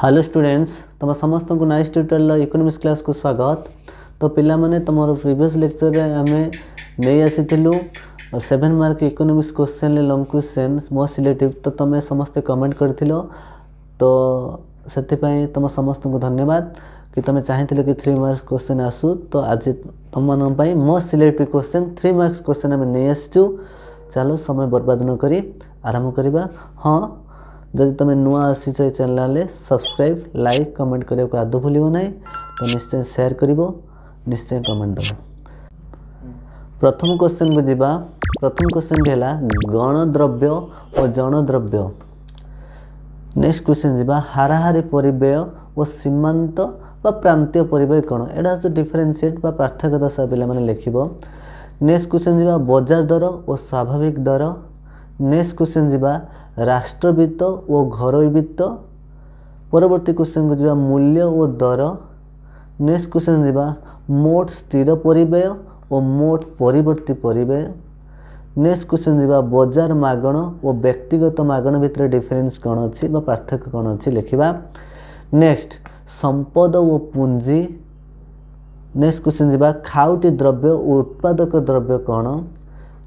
hello students तुम समस्त को नाइस ट्यूटर इकोनोमिक्स क्लास को स्वागत तो पाने तुम प्रिवियस लेक्चर में आम नहीं आसीलु seven mark economics question long question मो सिलेटिव तो तुम समस्ते कमेंट कर तो से तुम समस्त को धन्यवाद कि तुम चाहिए कि थ्री मार्क्स क्वेश्चन आसु तो आज तुम मानी मो selective question three marks question आम नहीं आसचु चलो समय बर्बाद नक आरम्भ करवा हाँ जदि तुम नुआ आ चेल सब्सक्राइब लाइक कमेंट करने को आद भूल ना तो निश्चय सेयार कर निश्चय कमेंट दब प्रथम क्वेश्चन को जीवा प्रथम क्वेश्चन भी है गणद्रव्य और जणद्रव्य नेक्स्ट क्वेश्चन जी हाराहारी परय और सीमांत प्रांत परय कौन एटा जो डिफरेनसीएट पार्थक्य दशा पे मैंने लिख नेक्स्ट क्वेश्चन जी बजार दर और स्वाभाविक दर नेक्स्ट क्वेश्चन जी ରାଷ୍ଟ୍ରବିତ୍ତ ଓ ଘରୋଇ ବିତ୍ତ ପରବର୍ତ୍ତୀ କ୍ୱେଶ୍ଚନ୍କୁ ଯିବା ମୂଲ୍ୟ ଓ ଦର ନେକ୍ସଟ କ୍ୱେଶ୍ଚନ୍ ଯିବା ମୋଟ ସ୍ଥିର ପରିବ୍ୟୟ ଓ ମୋଟ ପରିବର୍ତ୍ତୀ ପରିବ୍ୟୟ ନେକ୍ସଟ କ୍ୱେଶ୍ଚନ୍ ଯିବା ବଜାର ମାଗଣ ଓ ବ୍ୟକ୍ତିଗତ ମାଗଣ ଭିତରେ ଡିଫରେନ୍ସ କ'ଣ ଅଛି ବା ପାର୍ଥକ୍ୟ କ'ଣ ଅଛି ଲେଖିବା ନେକ୍ସଟ ସମ୍ପଦ ଓ ପୁଞ୍ଜି ନେକ୍ସଟ କ୍ୱେଶ୍ଚନ୍ ଯିବା ଖାଉଟି ଦ୍ରବ୍ୟ ଓ ଉତ୍ପାଦକ ଦ୍ରବ୍ୟ କ'ଣ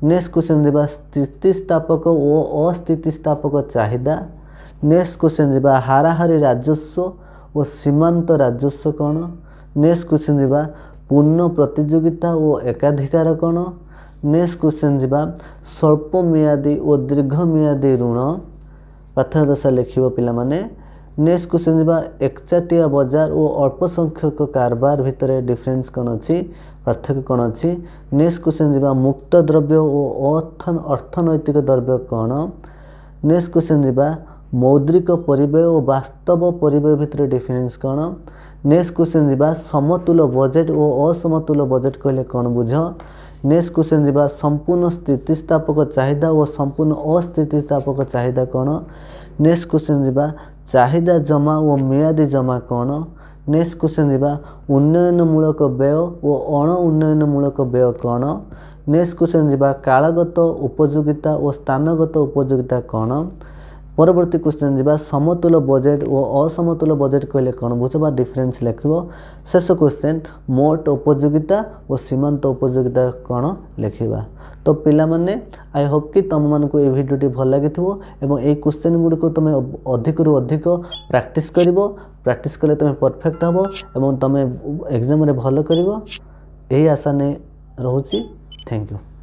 ନେକ୍ସଟ କ୍ୱେଶ୍ଚନ୍ ଯିବା ସ୍ଥିତିସ୍ଥାପକ ଓ ଅସ୍ଥିତିସ୍ଥାପକ ଚାହିଦା ନେକ୍ସଟ କ୍ୱେଶ୍ଚନ୍ ଯିବା ହାରାହାରି ରାଜସ୍ୱ ଓ ସୀମାନ୍ତ ରାଜସ୍ୱ କ'ଣ ନେକ୍ସଟ କ୍ୱେଶ୍ଚନ୍ ଯିବା ପୂର୍ଣ୍ଣ ପ୍ରତିଯୋଗିତା ଓ ଏକାଧିକାର କ'ଣ ନେକ୍ସଟ କ୍ୱେଶ୍ଚନ୍ ଯିବା ସ୍ୱଳ୍ପ ମିଆଦୀ ଓ ଦୀର୍ଘ ମିଆଦୀ ଋଣ ପ୍ରଥମ ଦଶା ଲେଖିବ ପିଲାମାନେ ନେକ୍ସଟ କୋଶ୍ଚିନ୍ ଯିବା ଏକଚାଟିଆ ବଜାର ଓ ଅଳ୍ପ ସଂଖ୍ୟକ କାରବାର ଭିତରେ ଡିଫରେନ୍ସ କ'ଣ ଅଛି ପାର୍ଥକ୍ୟ କ'ଣ ଅଛି ନେକ୍ସଟ କୋଶ୍ଚିନ୍ ଯିବା ମୁକ୍ତ ଦ୍ରବ୍ୟ ଓ ଅର୍ଥନୈତିକ ଦ୍ରବ୍ୟ କ'ଣ ନେକ୍ସଟ କୋଶ୍ଚିନ୍ ଯିବା ମୌଦ୍ରିକ ପରିବ୍ୟୟ ଓ ବାସ୍ତବ ପରିବ୍ୟୟ ଭିତରେ ଡିଫରେନ୍ସ କ'ଣ ନେକ୍ସଟ କୋଶ୍ଚିନ୍ ଯିବା ସମତୁଲ ବଜେଟ୍ ଓ ଅସମତୁଲ ବଜେଟ୍ କହିଲେ କ'ଣ ବୁଝ ନେକ୍ସଟ କ୍ୱେଶ୍ଚନ୍ ଯିବା ସମ୍ପୂର୍ଣ୍ଣ ସ୍ଥିତିସ୍ଥାପକ ଚାହିଦା ଓ ସମ୍ପୂର୍ଣ୍ଣ ଅସ୍ଥିତିସ୍ଥାପକ ଚାହିଦା କ'ଣ ନେକ୍ସଟ କ୍ୱେଶ୍ଚନ୍ ଯିବା ଚାହିଦା ଜମା ଓ ମିଆଦୀ ଜମା କ'ଣ ନେକ୍ସଟ କ୍ୱେଶ୍ଚନ୍ ଯିବା ଉନ୍ନୟନମୂଳକ ବ୍ୟୟ ଓ ଅଣ ଉନ୍ନୟନମୂଳକ ବ୍ୟୟ କ'ଣ ନେକ୍ସଟ କ୍ୱେଶ୍ଚନ୍ ଯିବା କାଳଗତ ଉପଯୋଗିତା ଓ ସ୍ଥାନଗତ ଉପଯୋଗିତା କ'ଣ পরবর্তী কোশ্চেন যা সমতুল বজেট ও অসমতুল বজেট কহিলে কোণ বুঝ বা ডিফরেন্স লেখিব শেষ কোশ্চেন মোট উপযোগিতা ও সীমান্ত উপযোগিতা কোণ লেখিবা তো পিলামানে আই হোপ কি তোমাকে এই ভিডিওটি ভাল লাগিথিব এবং এই কোশ্চেন গুড়ি তুমি অধিকরু অধিক প্র্যাকটিস করিব প্র্যাকটিস কলে তুমি পরফেক্ট হব এবং তুমি এক্সামে ভাল করিব এই আশা নেই রহুছি থ্যাংক ইউ